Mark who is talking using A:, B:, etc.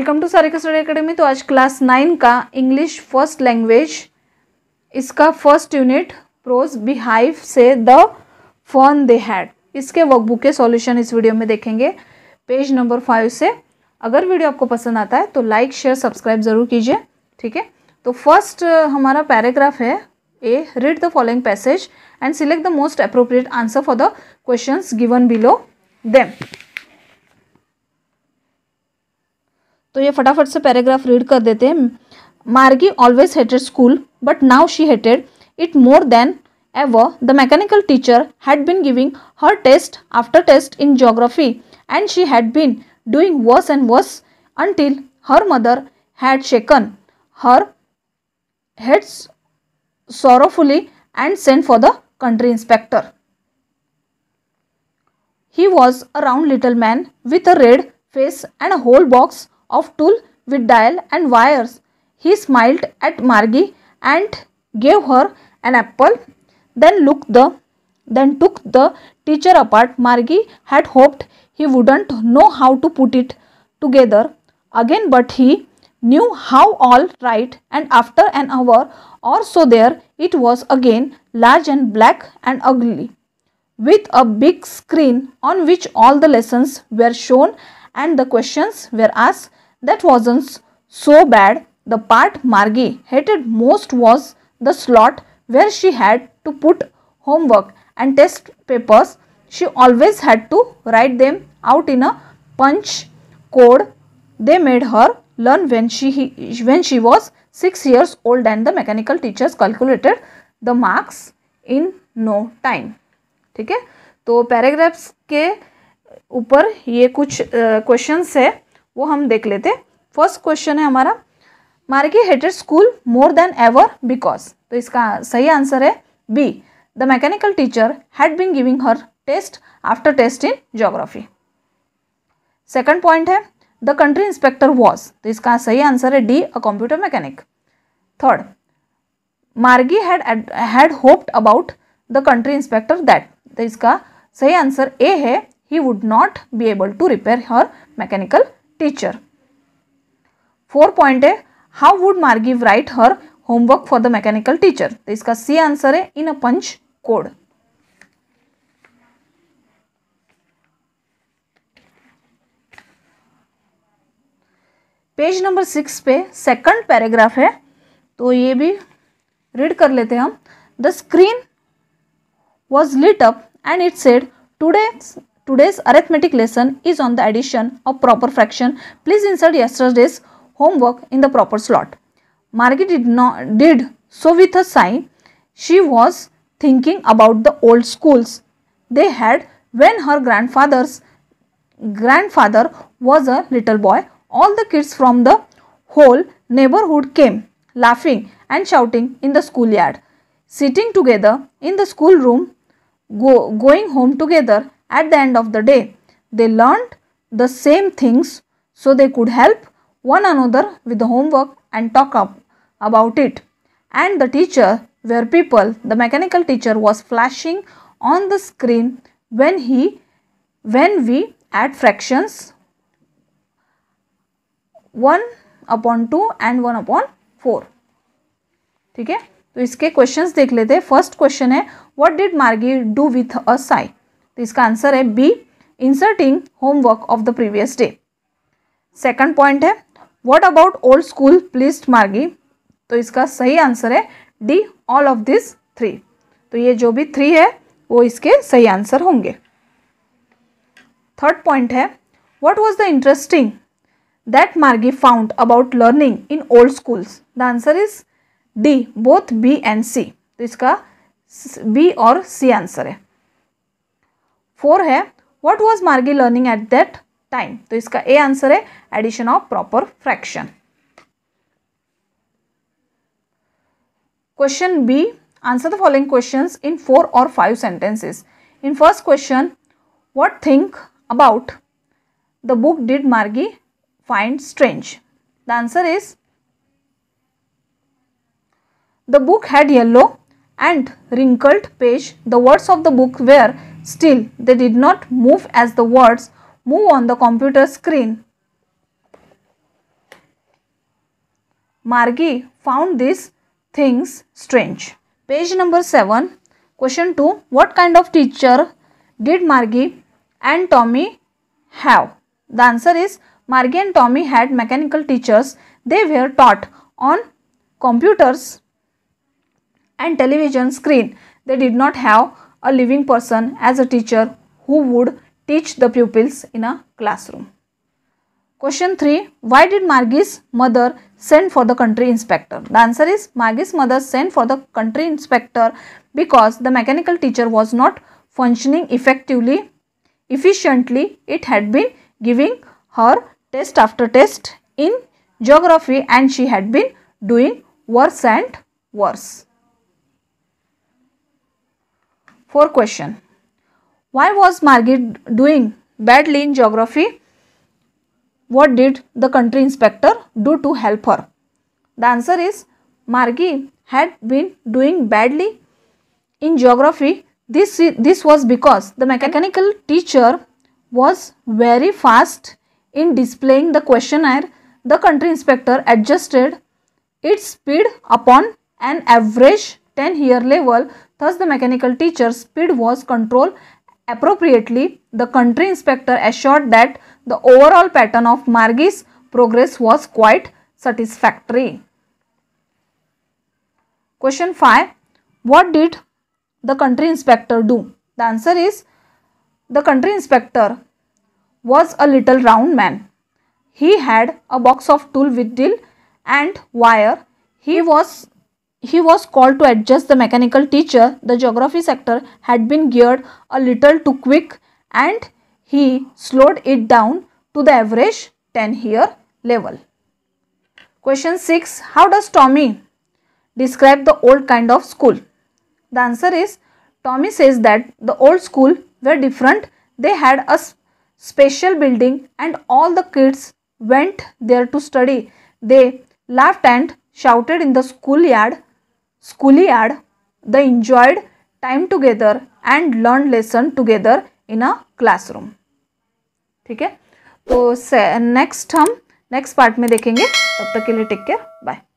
A: Welcome to Sarika study academy तो आज class nine का इंग्लिश फर्स्ट लैंग्वेज इसका फर्स्ट यूनिट प्रोज बिहाइव से द फॉन दे हैड इसके वर्कबुक के सॉल्यूशन इस वीडियो में देखेंगे पेज नंबर फाइव से अगर वीडियो आपको पसंद आता है तो लाइक शेयर सब्सक्राइब ज़रूर कीजिए ठीक है तो फर्स्ट हमारा पैराग्राफ है A read the following passage and select the most appropriate answer for the question given below them तो ये फटाफट से पैराग्राफ रीड कर देते हैं Margie always hated school but now she hated it more than ever the mechanical teacher had been giving her test after test in geography and she had been doing worse and worse until her mother had shaken her heads sorrowfully and send for the country inspector he was a round little man with a red face and a whole box of tool with dial and wires. He smiled at Margie and gave her an apple. Then looked the then took the teacher apart. Margie had hoped he wouldn't know how to put it together again, but he knew how all right, and after an hour or so there it was again large and black and ugly, with a big screen on which all the lessons were shown and the questions were asked. That wasn't so bad. The part Margie hated most was the slot where she had to put homework and test papers. She always had to write them out in a punch code they made her learn when she, when she was 6 years old and the mechanical teachers calculated the marks in no time. ठीक है तो paragraphs के ऊपर ये कुछ questions है वो हम देख लेते फर्स्ट क्वेश्चन है हमारा Margie hated school more than ever because तो इसका सही आंसर है B the mechanical teacher had been giving her test after test in geography second point है द कंट्री इंस्पेक्टर वॉज तो इसका सही आंसर है D a computer mechanic third Margie had had hoped about the country inspector that तो इसका सही answer A है he would not be able to repair her mechanical teacher four point है how would Margie write her homework for the mechanical teacher तो इसका C answer है in a punch code page number six पे second paragraph है तो ये भी read कर लेते हैं हम the screen was lit up and it said today Today's arithmetic lesson is on the addition of proper fraction. Please insert yesterday's homework in the proper slot. Margie did, not, did so with a sigh. She was thinking about the old schools they had when her grandfather's grandfather was a little boy. All the kids from the whole neighborhood came laughing and shouting in the schoolyard, sitting together in the schoolroom, go, going home together at the end of the day, they learned the same things so they could help one another with the homework and talk up about it. And the teacher, where people, the mechanical teacher was flashing on the screen when he, when we add fractions 1 upon two and one upon four. ठीक है तो इसके questions देख लेते हैं first question है what did Margie do with a sigh तो इसका आंसर है B inserting homework of the previous day second point है what about old school pleased Margie तो इसका सही आंसर है D all of this three तो ये जो भी थ्री है वो इसके सही आंसर होंगे थर्ड पॉइंट है what was the interesting that Margie found about learning in old schools the answer is D both B and C तो इसका बी और सी आंसर है फोर है what was Margie learning at that time तो इसका A answer है addition of proper fraction question B answer the following question in four और five sentences in first question what think about the book did Margie find strange the answer is the book had yellow and wrinkled page the words of the book were Still, they did not move as the words move on the computer screen. Margie found these things strange. Page number 7. Question 2. What kind of teacher did Margie and Tommy have? The answer is Margie and Tommy had mechanical teachers. They were taught on computers and television screen. They did not have a living person as a teacher who would teach the pupils in a classroom. Question 3. Why did Margie's mother send for the country inspector? The answer is Margie's mother sent for the country inspector because the mechanical teacher was not functioning effectively, efficiently. It had been giving her test after test in geography and she had been doing worse and worse. Four question. Why was Margit doing badly in geography? What did the country inspector do to help her? The answer is Margie had been doing badly in geography. This, this was because the mechanical teacher was very fast in displaying the questionnaire. The country inspector adjusted its speed upon an average 10 year level Thus, the mechanical teacher's speed was controlled appropriately. The country inspector assured that the overall pattern of Margi's progress was quite satisfactory. Question 5. What did the country inspector do? The answer is the country inspector was a little round man. He had a box of tool with drill and wire. He was he was called to adjust the mechanical teacher, the geography sector had been geared a little too quick and he slowed it down to the average 10-year level. Question 6. How does Tommy describe the old kind of school? The answer is Tommy says that the old school were different. They had a special building and all the kids went there to study. They laughed and shouted in the schoolyard schoolyard they enjoyed time together and learn lesson together in a classroom ठीक है तो next हम next part में देखेंगे तब तक के लिए टेक केयर बाय